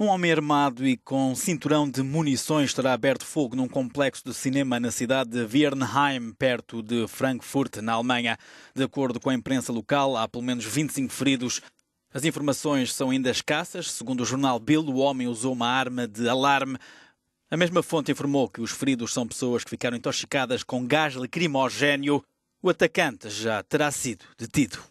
Um homem armado e com cinturão de munições terá aberto fogo num complexo de cinema na cidade de Wernheim, perto de Frankfurt, na Alemanha. De acordo com a imprensa local, há pelo menos 25 feridos. As informações são ainda escassas. Segundo o jornal Bill, o homem usou uma arma de alarme. A mesma fonte informou que os feridos são pessoas que ficaram intoxicadas com gás lacrimogéneo. O atacante já terá sido detido.